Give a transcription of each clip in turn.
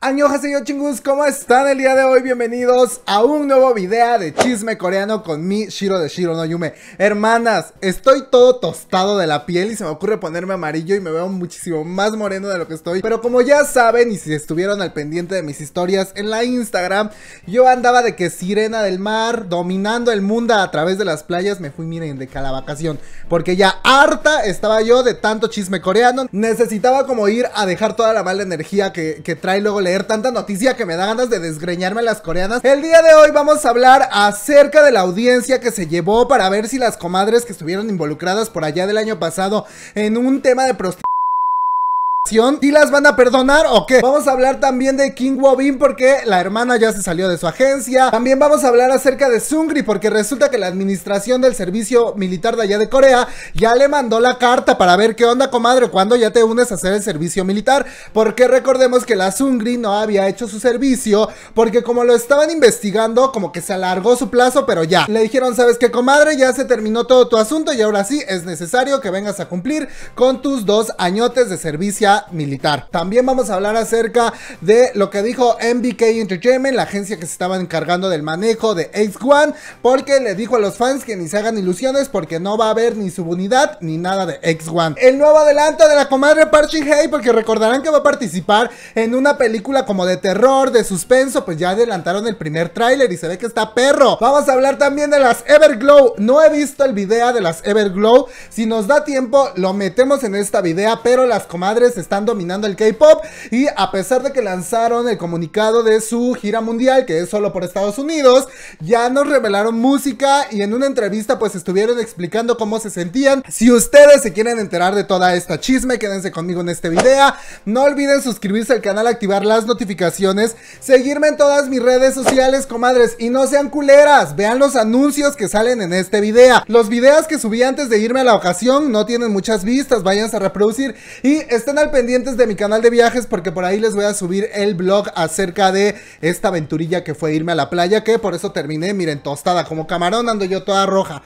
Añoja Haseyo chingus, ¿cómo están el día de hoy? Bienvenidos a un nuevo video de chisme coreano con mi Shiro de Shiro no Yume. Hermanas, estoy todo tostado de la piel y se me ocurre ponerme amarillo y me veo muchísimo más moreno de lo que estoy. Pero como ya saben y si estuvieron al pendiente de mis historias en la Instagram, yo andaba de que sirena del mar, dominando el mundo a través de las playas, me fui, miren, de vacación Porque ya harta estaba yo de tanto chisme coreano. Necesitaba como ir a dejar toda la mala energía que, trae luego el leer tanta noticia que me da ganas de desgreñarme las coreanas. El día de hoy vamos a hablar acerca de la audiencia que se llevó para ver si las comadres que estuvieron involucradas por allá del año pasado en un tema de prostitución ¿Y las van a perdonar o qué? Vamos a hablar también de King Wobin porque la hermana ya se salió de su agencia. También vamos a hablar acerca de Sungri porque resulta que la administración del servicio militar de allá de Corea ya le mandó la carta para ver qué onda, comadre, cuando ya te unes a hacer el servicio militar. Porque recordemos que la Sungri no había hecho su servicio porque como lo estaban investigando, como que se alargó su plazo, pero ya. Le dijeron, ¿sabes que comadre? Ya se terminó todo tu asunto y ahora sí es necesario que vengas a cumplir con tus dos añotes de servicio militar. También vamos a hablar acerca de lo que dijo MBK Entertainment, la agencia que se estaba encargando del manejo de x One, porque le dijo a los fans que ni se hagan ilusiones porque no va a haber ni subunidad ni nada de x one El nuevo adelanto de la comadre Parchi Hey, porque recordarán que va a participar en una película como de terror, de suspenso, pues ya adelantaron el primer tráiler y se ve que está perro. Vamos a hablar también de las Everglow. No he visto el video de las Everglow. Si nos da tiempo, lo metemos en esta video, pero las comadres están dominando el K-Pop y a pesar de que lanzaron el comunicado de su gira mundial, que es solo por Estados Unidos, ya nos revelaron música y en una entrevista pues estuvieron explicando cómo se sentían. Si ustedes se quieren enterar de toda esta chisme, quédense conmigo en este video. No olviden suscribirse al canal, activar las notificaciones, seguirme en todas mis redes sociales, comadres, y no sean culeras, vean los anuncios que salen en este video. Los videos que subí antes de irme a la ocasión no tienen muchas vistas, Vayan a reproducir y estén al pendientes de mi canal de viajes porque por ahí les voy a subir el blog acerca de esta aventurilla que fue irme a la playa, que por eso terminé, miren, tostada como camarón, ando yo toda roja.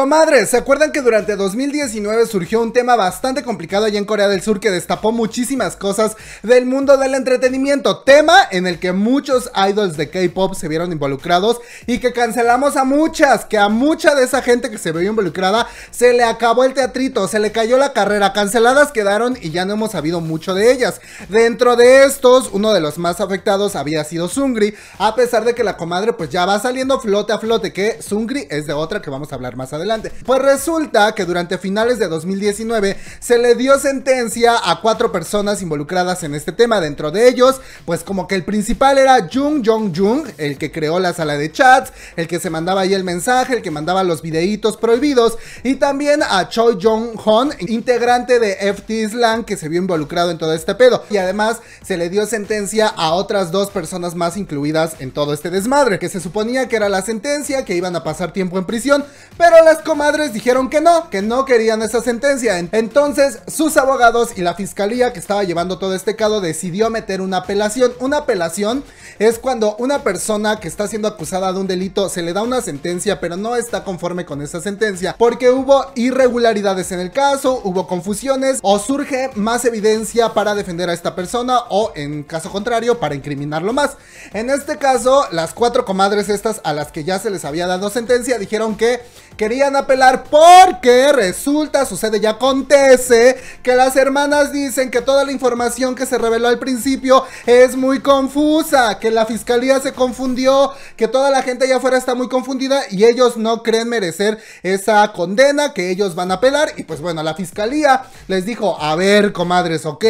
Comadre, ¿se acuerdan que durante 2019 surgió un tema bastante complicado allá en Corea del Sur que destapó muchísimas cosas del mundo del entretenimiento? Tema en el que muchos idols de K-pop se vieron involucrados y que cancelamos a muchas, que a mucha de esa gente que se vio involucrada se le acabó el teatrito, se le cayó la carrera, canceladas quedaron y ya no hemos sabido mucho de ellas. Dentro de estos, uno de los más afectados había sido Sungri, a pesar de que la comadre pues ya va saliendo flote a flote, que Sungri es de otra que vamos a hablar más adelante. Pues resulta que durante finales de 2019 se le dio sentencia a cuatro personas involucradas en este tema. Dentro de ellos, pues como que el principal era Jung Jong Jung, el que creó la sala de chats, el que se mandaba ahí el mensaje, el que mandaba los videitos prohibidos, y también a Choi Jong Hon, integrante de FT Slang, que se vio involucrado en todo este pedo. Y además se le dio sentencia a otras dos personas más incluidas en todo este desmadre, que se suponía que era la sentencia, que iban a pasar tiempo en prisión, pero las comadres dijeron que no, que no querían esa sentencia. Entonces, sus abogados y la fiscalía que estaba llevando todo este caso decidió meter una apelación. Una apelación es cuando una persona que está siendo acusada de un delito se le da una sentencia, pero no está conforme con esa sentencia, porque hubo irregularidades en el caso, hubo confusiones o surge más evidencia para defender a esta persona o en caso contrario para incriminarlo más. En este caso, las cuatro comadres estas a las que ya se les había dado sentencia dijeron que querían a apelar porque resulta, sucede y acontece que las hermanas dicen que toda la información que se reveló al principio es muy confusa, que la fiscalía se confundió, que toda la gente allá afuera está muy confundida y ellos no creen merecer esa condena que ellos van a apelar y pues bueno, la fiscalía les dijo, a ver comadres, ok,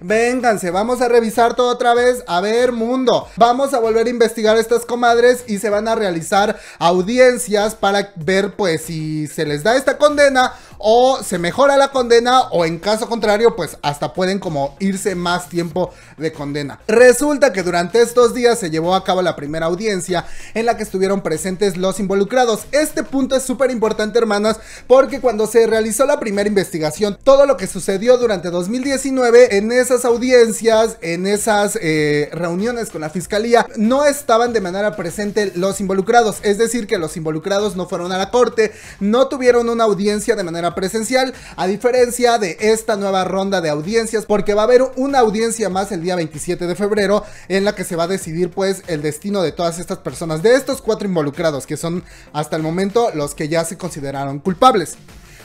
vénganse, vamos a revisar todo otra vez, a ver mundo, vamos a volver a investigar estas comadres y se van a realizar audiencias para ver pues y se les da esta condena, o se mejora la condena o en caso contrario pues hasta pueden como irse más tiempo de condena. Resulta que durante estos días se llevó a cabo la primera audiencia en la que estuvieron presentes los involucrados. Este punto es súper importante hermanas porque cuando se realizó la primera investigación todo lo que sucedió durante 2019 en esas audiencias, en esas eh, reuniones con la fiscalía no estaban de manera presente los involucrados, es decir que los involucrados no fueron a la corte, no tuvieron una audiencia de manera presencial, a diferencia de esta nueva ronda de audiencias, porque va a haber una audiencia más el día 27 de febrero en la que se va a decidir pues el destino de todas estas personas, de estos cuatro involucrados, que son hasta el momento los que ya se consideraron culpables.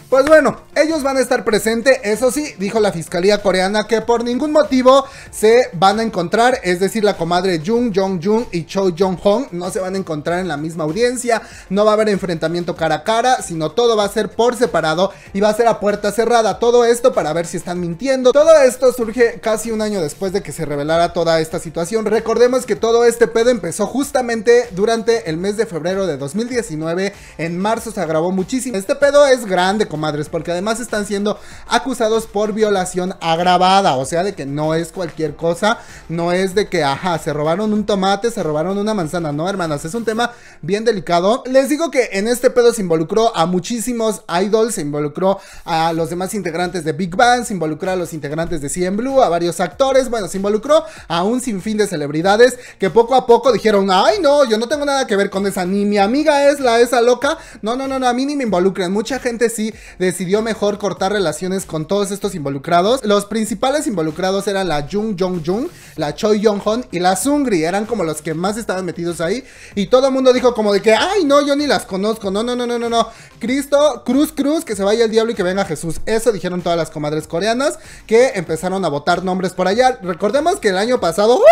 Pues bueno, ellos van a estar presentes, eso sí, dijo la Fiscalía Coreana que por ningún motivo se van a encontrar, es decir, la comadre Jung, Jong Jung y Cho Jong Hong no se van a encontrar en la misma audiencia, no va a haber enfrentamiento cara a cara, sino todo va a ser por separado y va a ser a puerta cerrada. Todo esto para ver si están mintiendo. Todo esto surge casi un año después de que se revelara toda esta situación. Recordemos que todo este pedo empezó justamente durante el mes de febrero de 2019. En marzo se agravó muchísimo. Este pedo es grande, como Madres, porque además están siendo acusados por violación agravada, o sea, de que no es cualquier cosa, no es de que, ajá, se robaron un tomate, se robaron una manzana, no, hermanas, es un tema bien delicado. Les digo que en este pedo se involucró a muchísimos idols, se involucró a los demás integrantes de Big Bang, se involucró a los integrantes de CM Blue, a varios actores, bueno, se involucró a un sinfín de celebridades que poco a poco dijeron, ay no, yo no tengo nada que ver con esa, ni mi amiga es la esa loca, no, no, no, no, a mí ni me involucran, mucha gente sí decidió mejor cortar relaciones con todos estos involucrados. Los principales involucrados eran la Jung Jung Jung, la Choi Yong Hon y la Sungri. Eran como los que más estaban metidos ahí. Y todo el mundo dijo como de que, ay, no, yo ni las conozco. No, no, no, no, no, no. Cristo, cruz, cruz, que se vaya el diablo y que venga Jesús. Eso dijeron todas las comadres coreanas que empezaron a votar nombres por allá. Recordemos que el año pasado... ¡uh!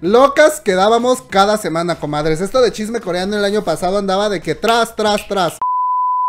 Locas quedábamos cada semana, comadres. Esto de chisme coreano el año pasado andaba de que tras, tras, tras.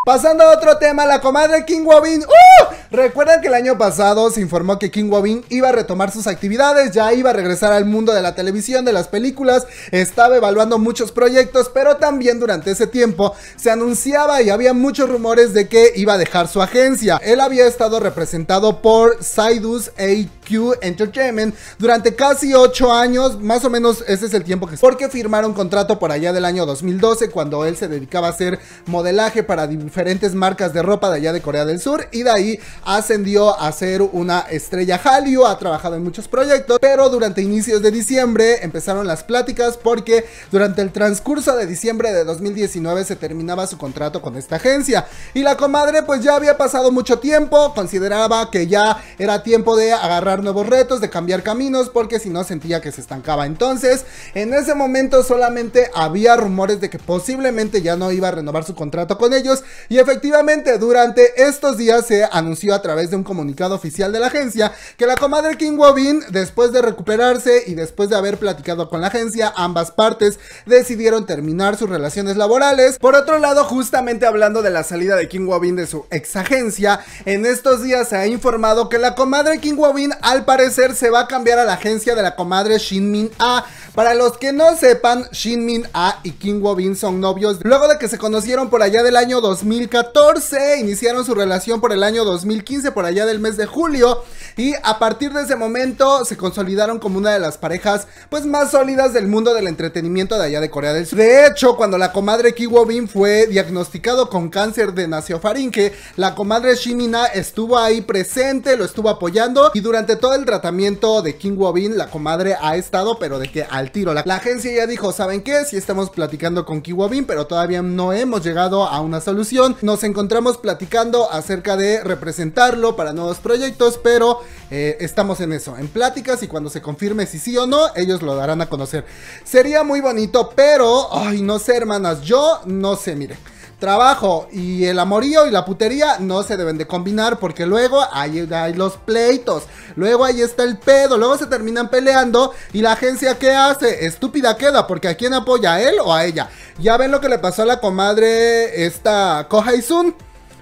Pasando a otro tema, la comadre King Wobin. ¡Uh! Recuerdan que el año pasado se informó que King Wobin iba a retomar sus actividades, ya iba a regresar al mundo de la televisión, de las películas, estaba evaluando muchos proyectos, pero también durante ese tiempo se anunciaba y había muchos rumores de que iba a dejar su agencia. Él había estado representado por Sidus H. Q Entertainment durante casi 8 años, más o menos ese es el tiempo que... Porque firmaron contrato por allá del año 2012 cuando él se dedicaba a hacer modelaje para diferentes marcas de ropa de allá de Corea del Sur y de ahí ascendió a ser una estrella Hallyu, ha trabajado en muchos proyectos, pero durante inicios de diciembre empezaron las pláticas porque durante el transcurso de diciembre de 2019 se terminaba su contrato con esta agencia y la comadre pues ya había pasado mucho tiempo, consideraba que ya era tiempo de agarrar nuevos retos, de cambiar caminos, porque si no sentía que se estancaba. Entonces, en ese momento solamente había rumores de que posiblemente ya no iba a renovar su contrato con ellos y efectivamente durante estos días se anunció a través de un comunicado oficial de la agencia que la comadre King Wobin, después de recuperarse y después de haber platicado con la agencia, ambas partes decidieron terminar sus relaciones laborales. Por otro lado, justamente hablando de la salida de King Wobin de su ex agencia, en estos días se ha informado que la comadre King Wobin al parecer se va a cambiar a la agencia de la comadre Shin Min A. Para los que no sepan, Shin Min A y Kim Wo Bin son novios. Luego de que se conocieron por allá del año 2014, iniciaron su relación por el año 2015, por allá del mes de julio. Y a partir de ese momento se consolidaron como una de las parejas pues más sólidas del mundo del entretenimiento de allá de Corea del Sur. De hecho, cuando la comadre Kim Wo Bin fue diagnosticado con cáncer de nasofaringe, la comadre Shin Min A estuvo ahí presente, lo estuvo apoyando y durante todo el tratamiento de King Wobin, la comadre ha estado, pero de que al tiro. La, agencia ya dijo, ¿saben qué? Si estamos platicando con King Wobin, pero todavía no hemos llegado a una solución. Nos encontramos platicando acerca de representarlo para nuevos proyectos, pero eh, estamos en eso, en pláticas y cuando se confirme si sí o no, ellos lo darán a conocer. Sería muy bonito, pero, ay, no sé, hermanas, yo no sé, mire trabajo y el amorío y la putería no se deben de combinar porque luego hay, hay, los pleitos, luego ahí está el pedo, luego se terminan peleando y la agencia ¿qué hace? Estúpida queda porque ¿a quién apoya? ¿A él o a ella? Ya ven lo que le pasó a la comadre esta Kohaizun Sun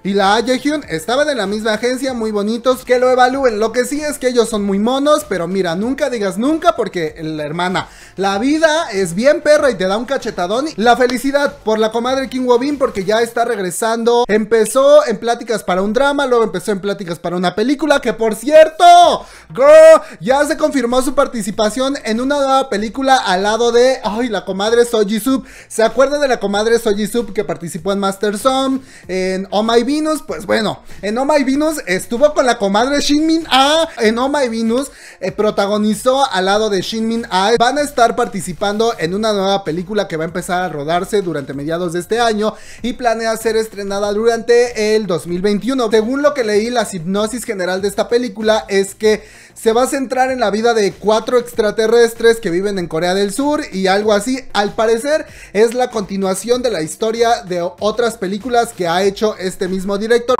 y la Aye Hyun estaba en la misma agencia, muy bonitos, que lo evalúen. Lo que sí es que ellos son muy monos, pero mira, nunca digas nunca porque la hermana, la vida es bien perra y te da un cachetadón. La felicidad por la comadre Kim Wobin porque ya está regresando. Empezó en pláticas para un drama, luego empezó en pláticas para una película, que por cierto, girl, ya se confirmó su participación en una nueva película al lado de, ay, la comadre Soji Sub. ¿Se acuerdan de la comadre Soji Sub que participó en Master Song, en Oh My pues bueno, en Oh My Venus estuvo con la comadre Shinmin A. En Oh My Venus protagonizó al lado de Shinmin A. Van a estar participando en una nueva película que va a empezar a rodarse durante mediados de este año y planea ser estrenada durante el 2021. Según lo que leí, la hipnosis general de esta película es que se va a centrar en la vida de cuatro extraterrestres que viven en Corea del Sur y algo así. Al parecer es la continuación de la historia de otras películas que ha hecho este mismo mismo director.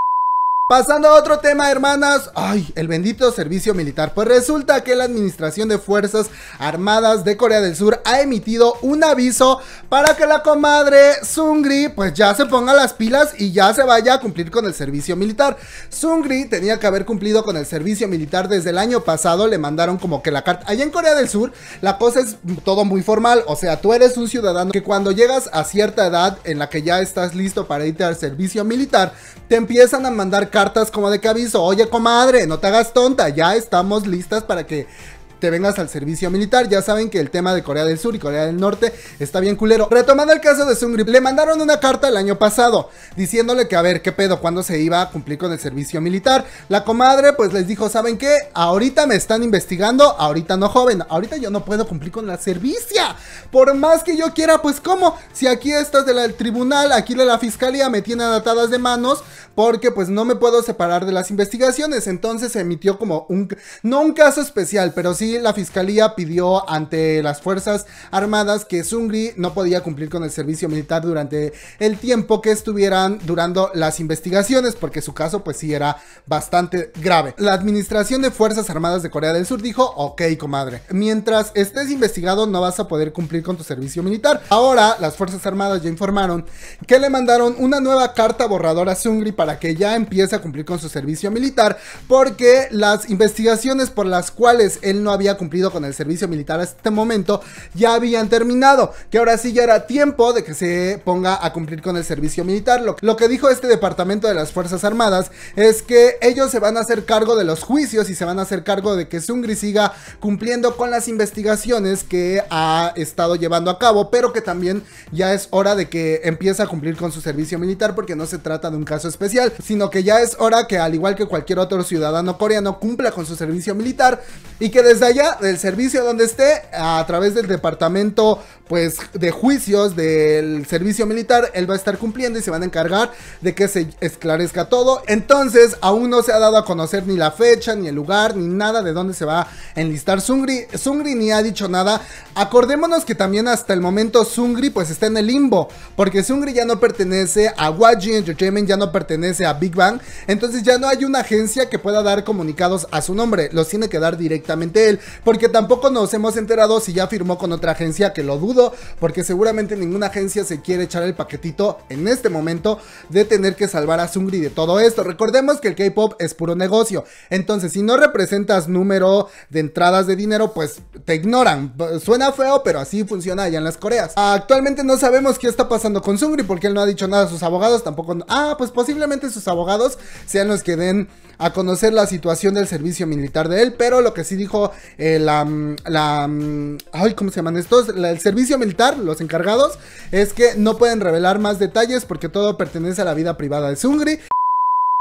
Pasando a otro tema, hermanas. Ay, el bendito servicio militar. Pues resulta que la Administración de Fuerzas Armadas de Corea del Sur ha emitido un aviso para que la comadre Sungri pues ya se ponga las pilas y ya se vaya a cumplir con el servicio militar. Sungri tenía que haber cumplido con el servicio militar desde el año pasado. Le mandaron como que la carta. Allá en Corea del Sur la cosa es todo muy formal. O sea, tú eres un ciudadano que cuando llegas a cierta edad en la que ya estás listo para irte al servicio militar, te empiezan a mandar cartas cartas como de que aviso, oye comadre, no te hagas tonta, ya estamos listas para que te vengas al servicio militar. Ya saben que el tema de Corea del Sur y Corea del Norte está bien culero. Retomando el caso de Sungrip, le mandaron una carta el año pasado diciéndole que a ver qué pedo, cuándo se iba a cumplir con el servicio militar. La comadre pues les dijo, ¿saben qué? Ahorita me están investigando, ahorita no joven, ahorita yo no puedo cumplir con la servicia. Por más que yo quiera, pues cómo, si aquí estás del tribunal, aquí de la fiscalía me tiene atadas de manos porque pues no me puedo separar de las investigaciones. Entonces se emitió como un, no un caso especial, pero sí la fiscalía pidió ante las Fuerzas Armadas que Sungri no podía cumplir con el servicio militar durante el tiempo que estuvieran durando las investigaciones, porque su caso pues sí era bastante grave. La Administración de Fuerzas Armadas de Corea del Sur dijo, ok comadre, mientras estés investigado no vas a poder cumplir con tu servicio militar. Ahora las Fuerzas Armadas ya informaron que le mandaron una nueva carta borradora a Sungri para que ya empiece a cumplir con su servicio militar, porque las investigaciones por las cuales él no ha había cumplido con el servicio militar a este momento ya habían terminado, que ahora sí ya era tiempo de que se ponga a cumplir con el servicio militar. Lo, lo que dijo este departamento de las Fuerzas Armadas es que ellos se van a hacer cargo de los juicios y se van a hacer cargo de que Sungri siga cumpliendo con las investigaciones que ha estado llevando a cabo, pero que también ya es hora de que empiece a cumplir con su servicio militar porque no se trata de un caso especial, sino que ya es hora que al igual que cualquier otro ciudadano coreano cumpla con su servicio militar y que desde ahí allá del servicio donde esté, a través del departamento pues de juicios del servicio militar, él va a estar cumpliendo y se van a encargar de que se esclarezca todo. Entonces, aún no se ha dado a conocer ni la fecha, ni el lugar, ni nada de dónde se va a enlistar Sungri. Sungri ni ha dicho nada. Acordémonos que también hasta el momento Sungri pues está en el limbo, porque Sungri ya no pertenece a Waji Entertainment, ya no pertenece a Big Bang, entonces ya no hay una agencia que pueda dar comunicados a su nombre, los tiene que dar directamente él porque tampoco nos hemos enterado si ya firmó con otra agencia, que lo dudo, porque seguramente ninguna agencia se quiere echar el paquetito en este momento de tener que salvar a Sungri de todo esto. Recordemos que el K-pop es puro negocio, entonces si no representas número de entradas de dinero, pues te ignoran. Suena feo, pero así funciona allá en las Coreas. Actualmente no sabemos qué está pasando con Sungri porque él no ha dicho nada a sus abogados, tampoco. Ah, pues posiblemente sus abogados sean los que den a conocer la situación del servicio militar de él, pero lo que sí dijo eh, la, mm, la, mm, ay, ¿cómo se llaman estos? el servicio militar, los encargados, es que no pueden revelar más detalles porque todo pertenece a la vida privada de Sungri.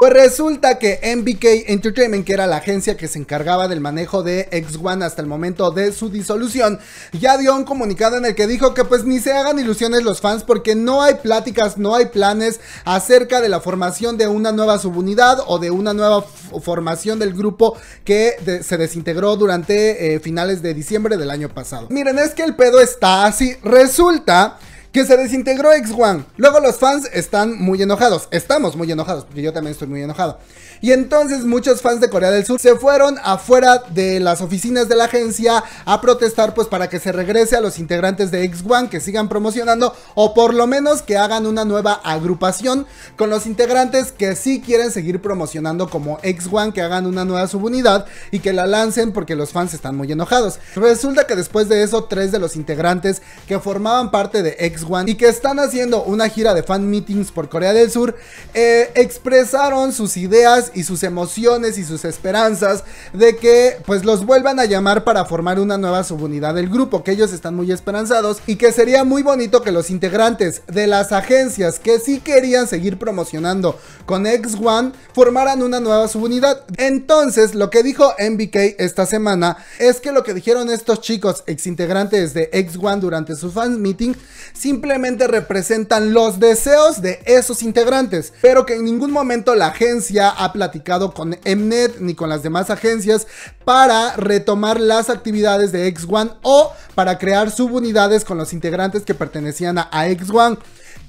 Pues resulta que MBK Entertainment, que era la agencia que se encargaba del manejo de X1 hasta el momento de su disolución, ya dio un comunicado en el que dijo que pues ni se hagan ilusiones los fans porque no hay pláticas, no hay planes acerca de la formación de una nueva subunidad o de una nueva formación del grupo que se desintegró durante eh, finales de diciembre del año pasado. Miren, es que el pedo está así. Resulta que se desintegró x one Luego los fans están muy enojados. Estamos muy enojados, porque yo también estoy muy enojado. Y entonces muchos fans de Corea del Sur se fueron afuera de las oficinas de la agencia a protestar pues para que se regrese a los integrantes de X1 que sigan promocionando o por lo menos que hagan una nueva agrupación con los integrantes que sí quieren seguir promocionando como X1 que hagan una nueva subunidad y que la lancen porque los fans están muy enojados. Resulta que después de eso tres de los integrantes que formaban parte de X1 y que están haciendo una gira de fan meetings por Corea del Sur eh, expresaron sus ideas y sus emociones y sus esperanzas de que pues los vuelvan a llamar para formar una nueva subunidad del grupo, que ellos están muy esperanzados y que sería muy bonito que los integrantes de las agencias que sí querían seguir promocionando con X1 formaran una nueva subunidad. Entonces, lo que dijo MBK esta semana es que lo que dijeron estos chicos ex integrantes de X1 durante su fan meeting simplemente representan los deseos de esos integrantes, pero que en ningún momento la agencia ha platicado con Mnet ni con las demás agencias para retomar las actividades de X1 o para crear subunidades con los integrantes que pertenecían a X1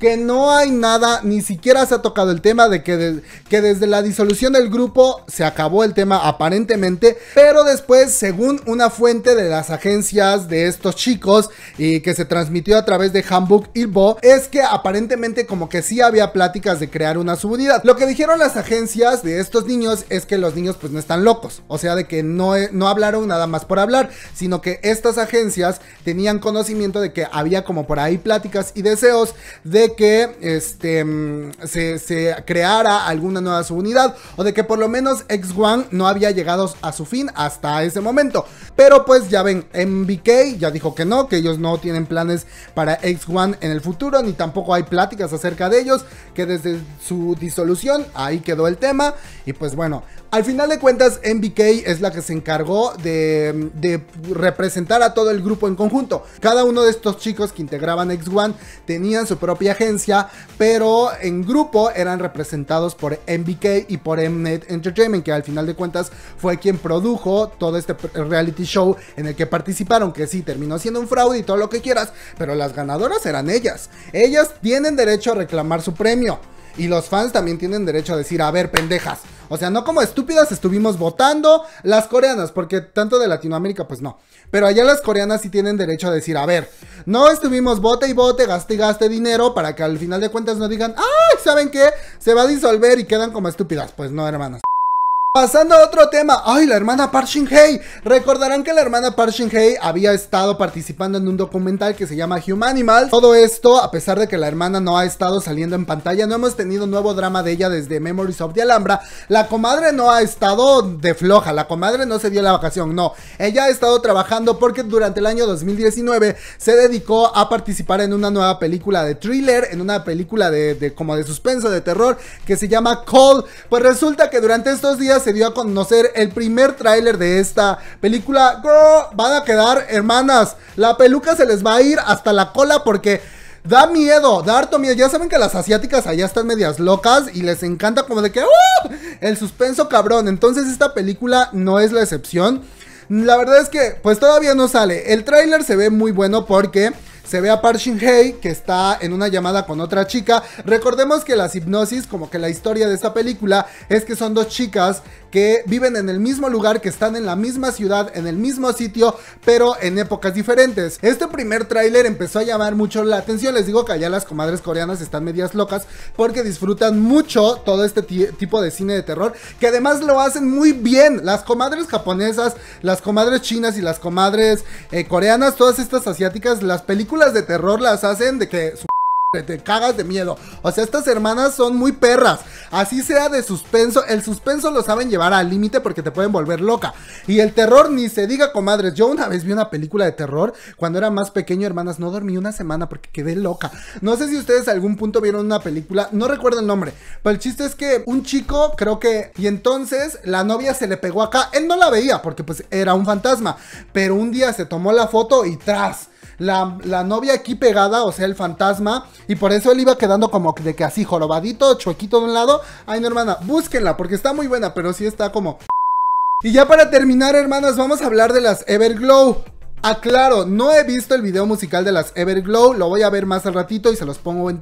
que no hay nada, ni siquiera se ha tocado el tema de que, que desde la disolución del grupo se acabó el tema aparentemente, pero después, según una fuente de las agencias de estos chicos y que se transmitió a través de Handbook Bo es que aparentemente como que sí había pláticas de crear una subunidad. Lo que dijeron las agencias de estos niños es que los niños pues no están locos, o sea, de que no, no hablaron nada más por hablar, sino que estas agencias tenían conocimiento de que había como por ahí pláticas y deseos de que este, mm, se, se, creara alguna nueva subunidad o de que por lo menos X1 no había llegado a su fin hasta ese momento. Pero pues ya ven, MBK ya dijo que no, que ellos no tienen planes para X1 en el futuro, ni tampoco hay pláticas acerca de ellos, que desde su disolución ahí quedó el tema. Y pues bueno, al final de cuentas, MBK es la que se encargó de, representar a todo el grupo en conjunto. Cada uno de estos chicos que integraban X1 tenían su propia agencia, pero en grupo eran representados por MBK y por Mnet Entertainment, que al final de cuentas fue quien produjo todo este reality show en el que participaron, que sí, terminó siendo un fraude y todo lo que quieras, pero las ganadoras eran ellas. Ellas tienen derecho a reclamar su premio. Y los fans también tienen derecho a decir, a ver, pendejas. O sea, no como estúpidas estuvimos votando las coreanas, porque tanto de Latinoamérica, pues no. Pero allá las coreanas sí tienen derecho a decir, a ver, no estuvimos bote y bote, gaste y gaste dinero para que al final de cuentas no digan, ay, ¿saben qué? Se va a disolver y quedan como estúpidas. Pues no, hermanas. Pasando a otro tema, ay, la hermana Parshin Hay. Recordarán que la hermana Parshin Hay había estado participando en un documental que se llama Human Animals. Todo esto, a pesar de que la hermana no ha estado saliendo en pantalla, no hemos tenido nuevo drama de ella desde Memories of the Alhambra. La comadre no ha estado de floja, la comadre no se dio la vacación, no. Ella ha estado trabajando porque durante el año 2019 se dedicó a participar en una nueva película de thriller, en una película de, de como de suspenso, de terror, que se llama Cold. Pues resulta que durante estos días se dio a conocer el primer tráiler de esta película. van a quedar, hermanas, la peluca se les va a ir hasta la cola porque da miedo, da harto miedo. Ya saben que las asiáticas allá están medias locas y les encanta como de que el suspenso cabrón. Entonces esta película no es la excepción. La verdad es que pues todavía no sale. El tráiler se ve muy bueno porque se ve a Parshin Shin que está en una llamada con otra chica. Recordemos que las hipnosis, como que la historia de esta película, es que son dos chicas que viven en el mismo lugar, que están en la misma ciudad, en el mismo sitio, pero en épocas diferentes. Este primer tráiler empezó a llamar mucho la atención. Les digo que allá las comadres coreanas están medias locas porque disfrutan mucho todo este tipo de cine de terror, que además lo hacen muy bien. Las comadres japonesas, las comadres chinas y las comadres eh, coreanas, todas estas asiáticas, las películas de terror las hacen de que te cagas de miedo. O sea, estas hermanas son muy perras. Así sea de suspenso. El suspenso lo saben llevar al límite porque te pueden volver loca. Y el terror ni se diga, comadres. Yo una vez vi una película de terror cuando era más pequeño, hermanas. No dormí una semana porque quedé loca. No sé si ustedes a algún punto vieron una película. No recuerdo el nombre. Pero el chiste es que un chico, creo que... Y entonces la novia se le pegó acá. Él no la veía porque pues era un fantasma. Pero un día se tomó la foto y tras la, novia aquí pegada, o sea, el fantasma. Y por eso él iba quedando como de que así, jorobadito, chuequito de un lado. Ay, no, hermana, búsquenla, porque está muy buena, pero sí está como... Y ya para terminar, hermanas, vamos a hablar de las Everglow. Aclaro, no he visto el video musical de las Everglow, lo voy a ver más al ratito y se los pongo en,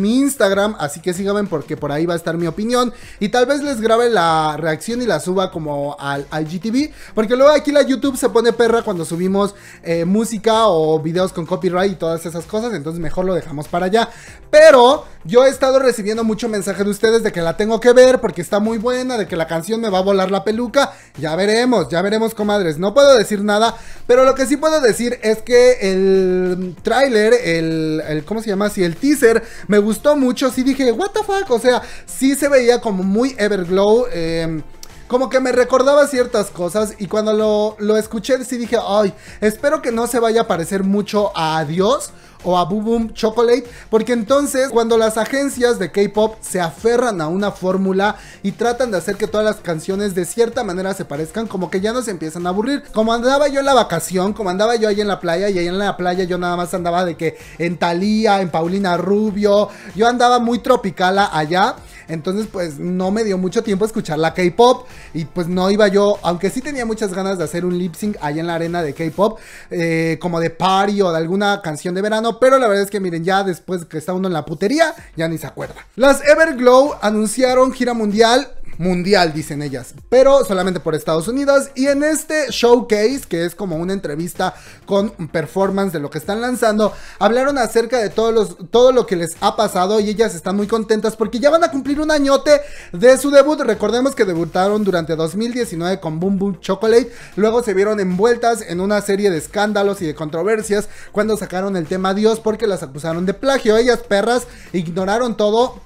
mi Instagram, así que síganme porque por ahí va a estar mi opinión y tal vez les grabe la reacción y la suba como al, GTV, porque luego aquí la YouTube se pone perra cuando subimos eh, música o videos con copyright y todas esas cosas, entonces mejor lo dejamos para allá, pero... Yo he estado recibiendo mucho mensaje de ustedes de que la tengo que ver porque está muy buena, de que la canción me va a volar la peluca. Ya veremos, ya veremos, comadres. No puedo decir nada, pero lo que sí puedo decir es que el tráiler, el, ¿cómo se llama? Sí, el teaser, me gustó mucho. Sí dije, what the fuck, o sea, sí se veía como muy Everglow. Em, como que me recordaba ciertas cosas y cuando lo, lo escuché sí dije, ay, espero que no se vaya a parecer mucho a Dios o a Boom Boom Chocolate, porque entonces cuando las agencias de K-pop se aferran a una fórmula y tratan de hacer que todas las canciones de cierta manera se parezcan, como que ya no se empiezan a aburrir. Como andaba yo en la vacación, como andaba yo ahí en la playa y ahí en la playa yo nada más andaba de que en Thalía, en Paulina Rubio, yo andaba muy tropical allá. Entonces, pues no me dio mucho tiempo escuchar la K-pop. Y pues no iba yo, aunque sí tenía muchas ganas de hacer un lip sync allá en la arena de K-pop, eh, como de party o de alguna canción de verano pero la verdad es que miren, ya después que está uno en la putería, ya ni se acuerda. Las Everglow anunciaron gira mundial mundial, dicen ellas, pero solamente por Estados Unidos. Y en este showcase, que es como una entrevista con performance de lo que están lanzando, hablaron acerca de todos todo lo que les ha pasado y ellas están muy contentas porque ya van a cumplir un añote de su debut. Recordemos que debutaron durante 2019 con Boom Boom Chocolate, luego se vieron envueltas en una serie de escándalos y de controversias cuando sacaron el tema Dios porque las acusaron de plagio. Ellas perras ignoraron todo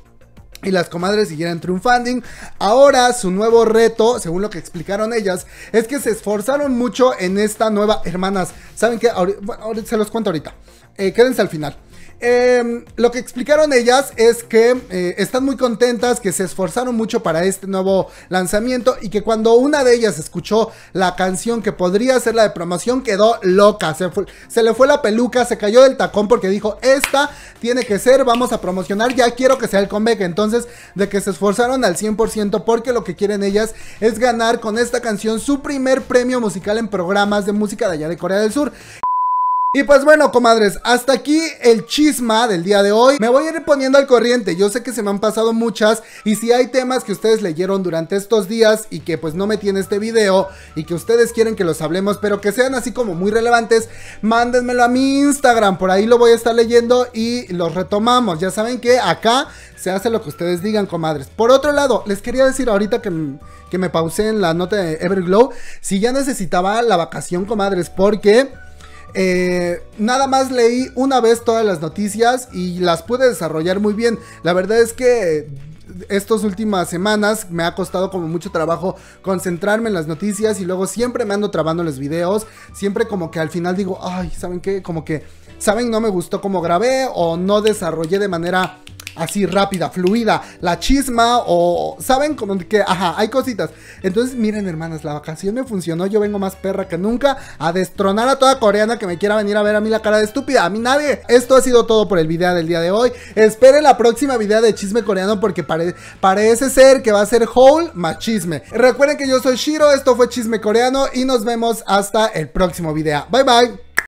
y las comadres siguieran triunfando. Ahora su nuevo reto, según lo que explicaron ellas, es que se esforzaron mucho en esta nueva... Hermanas, ¿saben qué? Ahorita, se los cuento ahorita. Eh, quédense al final. Eh, lo que explicaron ellas es que eh, están muy contentas, que se esforzaron mucho para este nuevo lanzamiento y que cuando una de ellas escuchó la canción que podría ser la de promoción quedó loca, se, se le fue la peluca, se cayó del tacón porque dijo, esta tiene que ser, vamos a promocionar, ya quiero que sea el comeback, entonces de que se esforzaron al 100% porque lo que quieren ellas es ganar con esta canción su primer premio musical en programas de música de allá de Corea del Sur. Y pues bueno, comadres, hasta aquí el chisma del día de hoy. Me voy a ir poniendo al corriente. Yo sé que se me han pasado muchas. Y si hay temas que ustedes leyeron durante estos días y que pues no me tiene este video y que ustedes quieren que los hablemos, pero que sean así como muy relevantes, mándenmelo a mi Instagram. Por ahí lo voy a estar leyendo y los retomamos. Ya saben que acá se hace lo que ustedes digan, comadres. Por otro lado, les quería decir ahorita que, que me pausé en la nota de Everglow. Si ya necesitaba la vacación, comadres, porque. Eh, nada más leí una vez todas las noticias y las pude desarrollar muy bien. La verdad es que estas últimas semanas me ha costado como mucho trabajo concentrarme en las noticias y luego siempre me ando trabando los videos. Siempre como que al final digo, ay, ¿saben qué? Como que, ¿saben? No me gustó cómo grabé o no desarrollé de manera así rápida, fluida, la chisma o, ¿saben? Como que, ajá, hay cositas. Entonces, miren, hermanas, la vacación me funcionó, yo vengo más perra que nunca a destronar a toda coreana que me quiera venir a ver a mí la cara de estúpida, a mí nadie. Esto ha sido todo por el video del día de hoy. Esperen la próxima video de chisme coreano porque parece ser que va a ser whole más chisme. Recuerden que yo soy Shiro, esto fue Chisme Coreano y nos vemos hasta el próximo video. Bye bye.